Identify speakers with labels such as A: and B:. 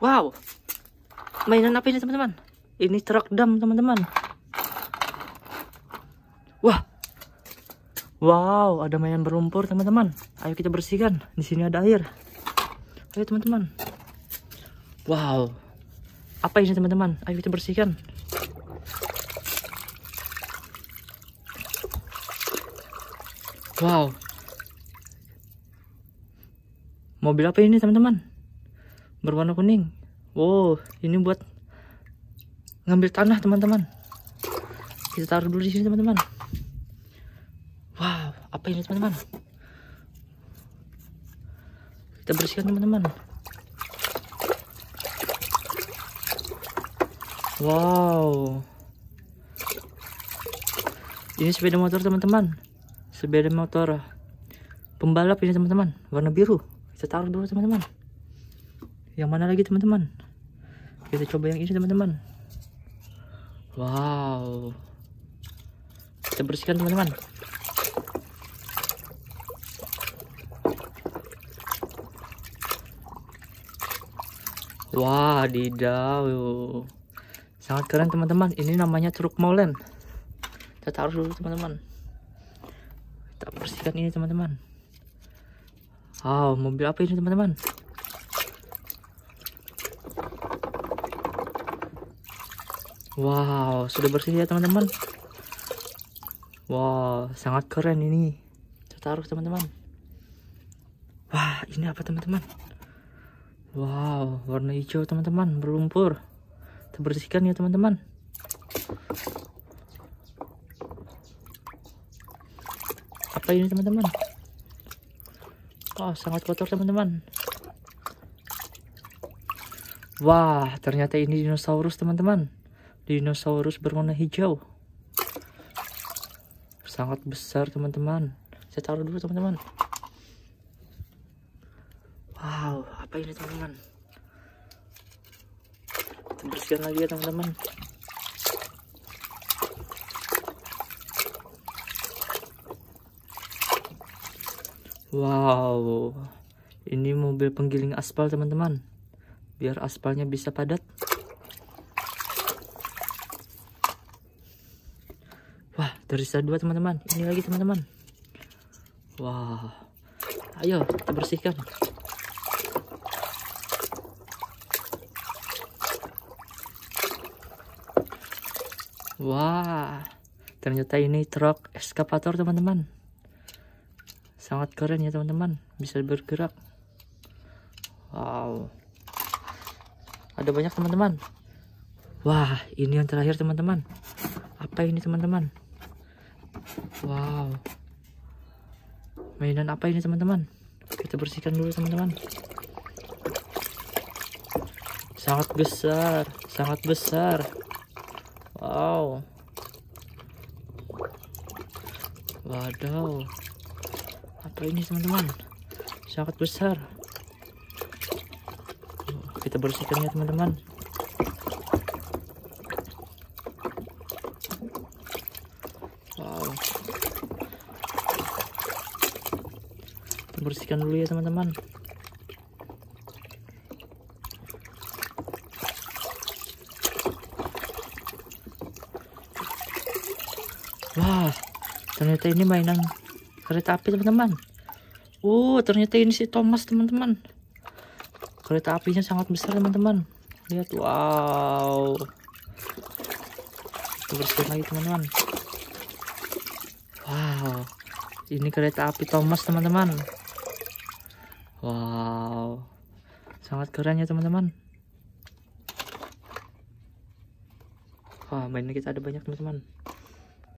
A: Wow. Mainan apa ini, teman-teman? Ini truk dam, teman-teman. Wah. Wow, ada mainan berlumpur, teman-teman. Ayo kita bersihkan. Di sini ada air. Ayo, teman-teman. Wow. Apa ini, teman-teman? Ayo kita bersihkan. Wow. Mobil apa ini, teman-teman? berwarna kuning wow ini buat ngambil tanah teman-teman kita taruh dulu di sini teman-teman wow apa ini teman-teman kita bersihkan teman-teman wow ini sepeda motor teman-teman sepeda motor pembalap ini teman-teman warna biru kita taruh dulu teman-teman yang mana lagi teman-teman kita coba yang ini teman-teman wow kita bersihkan teman-teman wah didau sangat keren teman-teman ini namanya truk molen kita taruh dulu teman-teman kita bersihkan ini teman-teman wow mobil apa ini teman-teman Wow, sudah bersih ya teman-teman. Wow, sangat keren ini. Kita taruh teman-teman. Wah, ini apa teman-teman? Wow, warna hijau teman-teman, berlumpur. Kita bersihkan ya teman-teman. Apa ini teman-teman? Oh, sangat kotor teman-teman. Wah, ternyata ini dinosaurus teman-teman dinosaurus berwarna hijau sangat besar teman-teman saya taruh dulu teman-teman wow apa ini teman-teman bersihkan lagi ya teman-teman wow ini mobil penggiling aspal teman-teman biar aspalnya bisa padat tersisa dua teman-teman ini lagi teman-teman Wah, ayo kita bersihkan wah ternyata ini truk eskavator teman-teman sangat keren ya teman-teman bisa bergerak wow ada banyak teman-teman wah ini yang terakhir teman-teman apa ini teman-teman Wow. Mainan apa ini teman-teman? Kita bersihkan dulu teman-teman. Sangat besar, sangat besar. Wow. Waduh. Apa ini teman-teman? Sangat besar. Kita bersihkan ya teman-teman. bersihkan dulu ya teman-teman wah ternyata ini mainan kereta api teman-teman Oh, ternyata ini si Thomas teman-teman kereta apinya sangat besar teman-teman lihat wow kita bersihin lagi teman-teman wow ini kereta api Thomas teman-teman Wow, sangat keren ya teman-teman. Wah, mainnya kita ada banyak teman-teman.